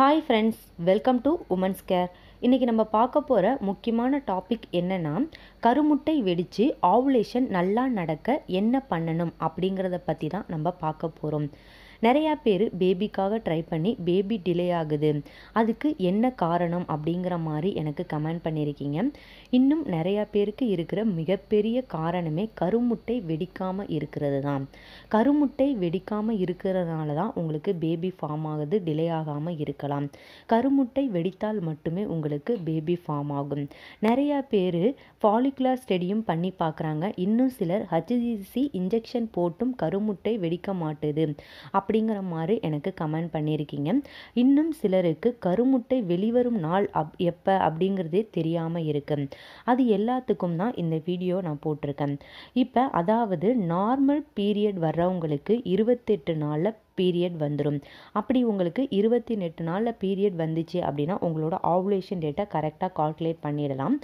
hi friends welcome to women's care இன்றைக்கி நம்ம பார்க்க போகிற முக்கியமான டாபிக் என்னென்னா கருமுட்டை வெடித்து ஆவுலேஷன் நல்லா நடக்க என்ன பண்ணணும் அப்படிங்கிறத பற்றி தான் நம்ம பார்க்க போகிறோம் நிறையா பேர் பேபிக்காக ட்ரை பண்ணி பேபி டிலே ஆகுது அதுக்கு என்ன காரணம் அப்படிங்கிற மாதிரி எனக்கு கமெண்ட் பண்ணியிருக்கீங்க இன்னும் நிறையா பேருக்கு இருக்கிற மிகப்பெரிய காரணமே கருமுட்டை வெடிக்காமல் இருக்கிறது தான் கருமுட்டை வெடிக்காமல் இருக்கிறதுனால தான் உங்களுக்கு பேபி ஃபார்ம் ஆகுது டிலே ஆகாமல் இருக்கலாம் கருமுட்டை வெடித்தால் மட்டுமே உங்களுக்கு பேபி ஃபார்ம் ஆகும் நிறையா பேர் ஃபாலிகுலர் ஸ்டடியும் பண்ணி பார்க்குறாங்க இன்னும் சிலர் ஹச்ஜிசி இன்ஜெக்ஷன் போட்டும் கருமுட்டை வெடிக்க மாட்டுது அப்படிங்கிற மாதிரி எனக்கு கமெண்ட் பண்ணியிருக்கீங்க இன்னும் சிலருக்கு கருமுட்டை வெளிவரும் நாள் அப் எப்போ அப்படிங்கிறதே தெரியாமல் இருக்குது அது எல்லாத்துக்கும் தான் இந்த வீடியோ நான் போட்டிருக்கேன் இப்போ அதாவது நார்மல் பீரியட் வர்றவங்களுக்கு இருபத்தெட்டு நாளில் பீரியட் வந்துடும் அப்படி உங்களுக்கு இருபத்தி எட்டு நாளில் பீரியட் வந்துச்சு அப்படின்னா உங்களோட ஆவுலேஷன் டேட்டை கரெக்டாக கால்குலேட் பண்ணிடலாம்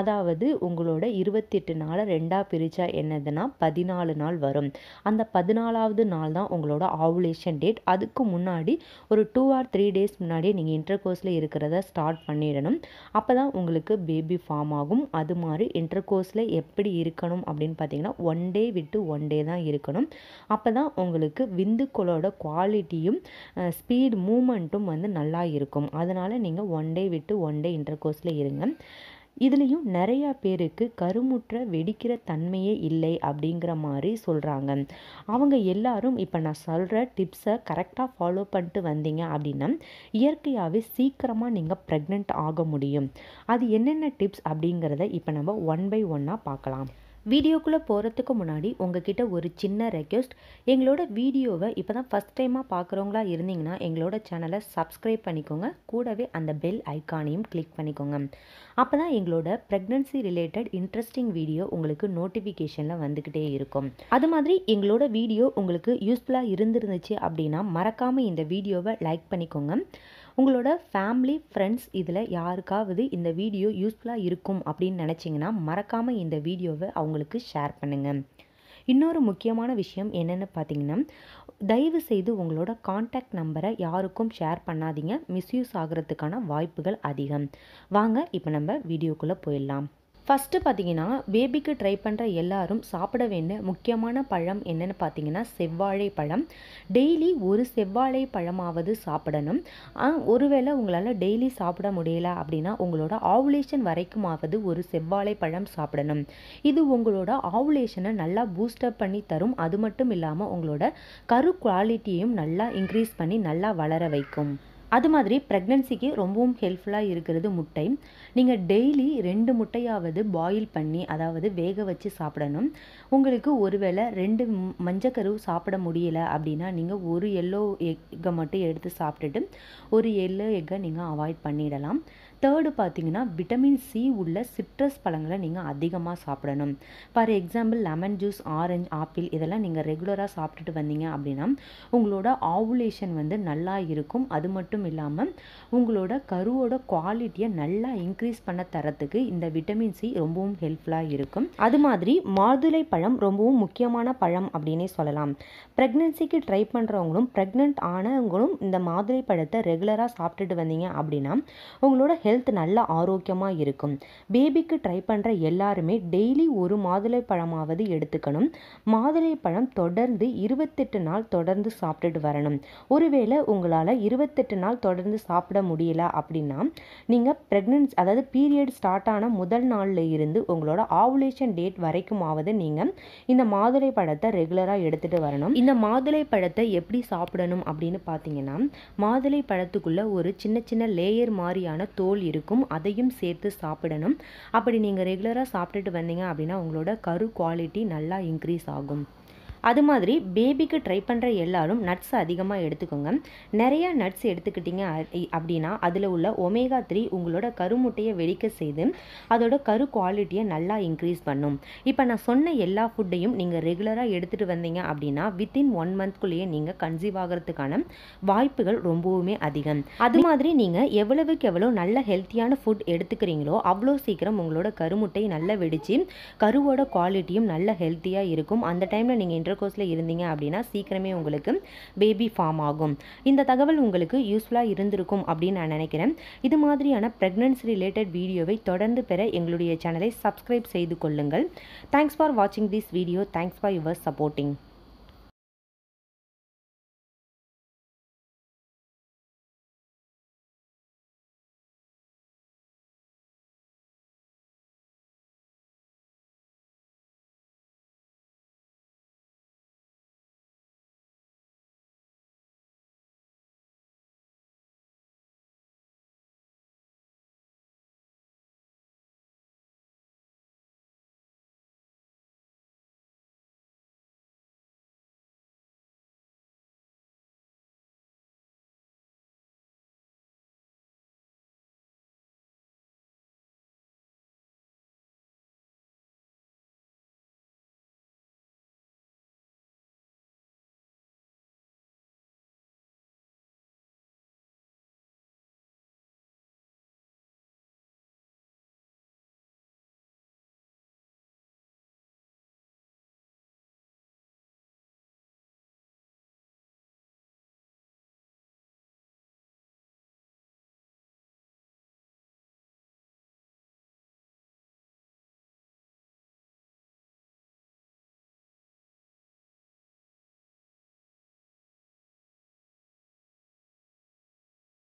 அதாவது உங்களோட இருபத்தி எட்டு நாளை ரெண்டாக பிரித்தா என்னதுன்னா பதினாலு நாள் வரும் அந்த பதினாலாவது நாள் தான் உங்களோட ஆவுலேஷன் டேட் அதுக்கு முன்னாடி ஒரு டூ ஆர் த்ரீ டேஸ் முன்னாடியே நீங்கள் இன்டர் கோர்ஸில் இருக்கிறத ஸ்டார்ட் பண்ணிடணும் அப்போ தான் உங்களுக்கு பேபி ஃபார்ம் ஆகும் அது மாதிரி இன்டர் கோர்ஸில் எப்படி இருக்கணும் அப்படின்னு பார்த்தீங்கன்னா ஒன் டே விட்டு ஒன் டே தான் இருக்கணும் அப்போ தான் உங்களுக்கு விந்துக்களோட குவாலிட்டியும் ஸ்பீடு மூமெண்ட்டும் வந்து நல்லா இருக்கும் அதனால் நீங்கள் ஒன் டே விட்டு ஒன் டே இன்டர் கோர்ஸில் இருங்க இதுலேயும் நிறையா பேருக்கு கருமுற்ற வெடிக்கிற தன்மையே இல்லை அப்படிங்கிற மாதிரி சொல்கிறாங்க அவங்க எல்லாரும் இப்போ நான் சொல்கிற டிப்ஸை கரெக்டாக ஃபாலோ பண்ணிட்டு வந்தீங்க அப்படின்னா இயற்கையாகவே சீக்கிரமாக நீங்கள் ப்ரெக்னென்ட் ஆக முடியும் அது என்னென்ன டிப்ஸ் அப்படிங்கிறத இப்போ நம்ம ஒன் பை ஒன்னாக பார்க்கலாம் வீடியோக்குள்ளே போகிறதுக்கு முன்னாடி உங்ககிட்ட ஒரு சின்ன ரெக்வெஸ்ட் எங்களோட வீடியோவை இப்போ தான் ஃபஸ்ட் டைமாக பார்க்குறவங்களா இருந்தீங்கன்னா எங்களோட சேனலை சப்ஸ்கிரைப் பண்ணிக்கோங்க கூடவே அந்த பெல் ஐக்கானையும் கிளிக் பண்ணிக்கோங்க அப்போ தான் எங்களோட ப்ரெக்னன்சி ரிலேட்டட் இன்ட்ரெஸ்டிங் வீடியோ உங்களுக்கு நோட்டிஃபிகேஷனில் வந்துக்கிட்டே இருக்கும் அது மாதிரி எங்களோட வீடியோ உங்களுக்கு யூஸ்ஃபுல்லாக இருந்துருந்துச்சு அப்படின்னா மறக்காமல் இந்த வீடியோவை லைக் பண்ணிக்கோங்க உங்களோட ஃபேமிலி ஃப்ரெண்ட்ஸ் இதில் யாருக்காவது இந்த வீடியோ யூஸ்ஃபுல்லாக இருக்கும் அப்படின்னு நினச்சிங்கன்னா மறக்காமல் இந்த வீடியோவை அவங்களுக்கு ஷேர் பண்ணுங்கள் இன்னொரு முக்கியமான விஷயம் என்னென்னு பார்த்தீங்கன்னா தயவு செய்து உங்களோட காண்டாக்ட் நம்பரை யாருக்கும் ஷேர் பண்ணாதீங்க மிஸ்யூஸ் ஆகிறதுக்கான வாய்ப்புகள் அதிகம் வாங்க இப்போ நம்ம வீடியோக்குள்ளே போயிடலாம் ஃபஸ்ட்டு பார்த்தீங்கன்னா பேபிக்கு ட்ரை பண்ணுற எல்லாரும் சாப்பிட வேண்டிய முக்கியமான பழம் என்னென்னு பார்த்தீங்கன்னா செவ்வாழை பழம் டெய்லி ஒரு செவ்வாழை பழமாவது சாப்பிடணும் ஒருவேளை உங்களால் டெய்லி சாப்பிட முடியல அப்படின்னா உங்களோட ஆவுலேஷன் வரைக்குமாவது ஒரு செவ்வாழை பழம் சாப்பிடணும் இது உங்களோட ஆவுலேஷனை நல்லா பூஸ்டப் பண்ணி தரும் அது மட்டும் இல்லாமல் உங்களோட கரு குவாலிட்டியும் நல்லா இன்க்ரீஸ் பண்ணி நல்லா வளர வைக்கும் அது மாதிரி ப்ரெக்னென்சிக்கு ரொம்பவும் ஹெல்ப்ஃபுல்லாக இருக்கிறது முட்டை நீங்கள் டெய்லி ரெண்டு முட்டையாவது பாயில் பண்ணி அதாவது வேக வச்சு சாப்பிடணும் உங்களுக்கு ஒருவேளை ரெண்டு மஞ்சக்கரு சாப்பிட முடியல அப்படின்னா நீங்கள் ஒரு எல்லோ எக்கை மட்டும் எடுத்து சாப்பிட்டுட்டு ஒரு எல்லோ எக்கை நீங்கள் அவாய்ட் பண்ணிடலாம் தேர்டு பார்த்தீங்கன்னா விட்டமின் சி உள்ள சிட்ரஸ் பழங்களை நீங்கள் அதிகமாக சாப்பிடணும் for example lemon juice orange apple இதெல்லாம் நீங்கள் ரெகுலராக சாப்பிட்டுட்டு வந்தீங்க அப்படின்னா உங்களோட ஆவுலேஷன் வந்து நல்லா இருக்கும் அது மட்டும் இல்லாமல் உங்களோட கருவோட குவாலிட்டியை நல்லா இன்க்ரீஸ் பண்ண தரத்துக்கு இந்த விட்டமின் சி ரொம்பவும் ஹெல்ப்ஃபுல்லாக இருக்கும் அது மாதிரி மாதுளை பழம் ரொம்பவும் முக்கியமான பழம் அப்படின்னே சொல்லலாம் ப்ரெக்னென்சிக்கு ட்ரை பண்ணுறவங்களும் ப்ரெக்னென்ட் ஆனவங்களும் இந்த மாதுளை பழத்தை ரெகுலராக சாப்பிட்டுட்டு வந்தீங்க அப்படின்னா உங்களோட ஹெல்த் ஹெல்த் நல்ல ஆரோக்கியமாக இருக்கும் பேபிக்கு ட்ரை பண்ணுற எல்லாருமே டெய்லி ஒரு மாதுளை பழமாவது எடுத்துக்கணும் மாதுளை பழம் தொடர்ந்து இருபத்தெட்டு நாள் தொடர்ந்து சாப்பிட்டுட்டு வரணும் ஒருவேளை உங்களால் இருபத்தெட்டு நாள் தொடர்ந்து சாப்பிட முடியல அப்படின்னா நீங்கள் ப்ரெக்னன்ஸ் அதாவது பீரியட் ஸ்டார்ட் ஆன முதல் நாளில் இருந்து உங்களோட ஆவுலேஷன் டேட் வரைக்குமாவது நீங்கள் இந்த மாதுளை பழத்தை ரெகுலராக எடுத்துகிட்டு வரணும் இந்த மாதுளை பழத்தை எப்படி சாப்பிடணும் அப்படின்னு பார்த்தீங்கன்னா மாதுளை பழத்துக்குள்ளே ஒரு சின்ன சின்ன லேயர் மாதிரியான தோல் இருக்கும் அதையும் சேர்த்து சாப்பிடணும் அப்படி நீங்கள் ரெகுலராக சாப்பிட்டுட்டு வந்தீங்க அப்படின்னா உங்களோட கரு குவாலிட்டி நல்லா இன்க்ரீஸ் ஆகும் அது மாதிரி பேபிக்கு ட்ரை பண்ணுற எல்லாரும் நட்ஸ் அதிகமாக எடுத்துக்கோங்க நிறையா நட்ஸ் எடுத்துக்கிட்டிங்க அப்படின்னா அதில் உள்ள ஒமேகா த்ரீ உங்களோட கருமுட்டையை வெடிக்க செய்து அதோட கரு குவாலிட்டியை நல்லா இன்க்ரீஸ் பண்ணும் இப்போ நான் சொன்ன எல்லா ஃபுட்டையும் நீங்கள் ரெகுலராக எடுத்துகிட்டு வந்தீங்க அப்படின்னா வித்தின் ஒன் மந்த்குள்ளேயே நீங்கள் கன்சீவ் ஆகிறதுக்கான வாய்ப்புகள் ரொம்பவுமே அதிகம் அது மாதிரி நீங்கள் எவ்வளவுக்கு எவ்வளோ நல்ல ஹெல்த்தியான ஃபுட் எடுத்துக்கிறீங்களோ அவ்வளோ சீக்கிரம் உங்களோட கருமுட்டை நல்லா வெடித்து கருவோட குவாலிட்டியும் நல்ல ஹெல்த்தியாக இருக்கும் அந்த டைமில் நீங்கள் மெட்ரகோஸில் இருந்தீங்க அப்படின்னா சீக்கிரமே உங்களுக்கு பேபி ஃபார்ம் ஆகும் இந்த தகவல் உங்களுக்கு யூஸ்ஃபுல்லாக இருந்திருக்கும் அப்படின்னு நான் நினைக்கிறேன் இது மாதிரியான ப்ரெக்னன்சி ரிலேட்டட் வீடியோவை தொடர்ந்து பெற எங்களுடைய சேனலை சப்ஸ்கிரைப் செய்து கொள்ளுங்கள் தேங்க்ஸ் ஃபார் வாட்சிங் this video thanks for your supporting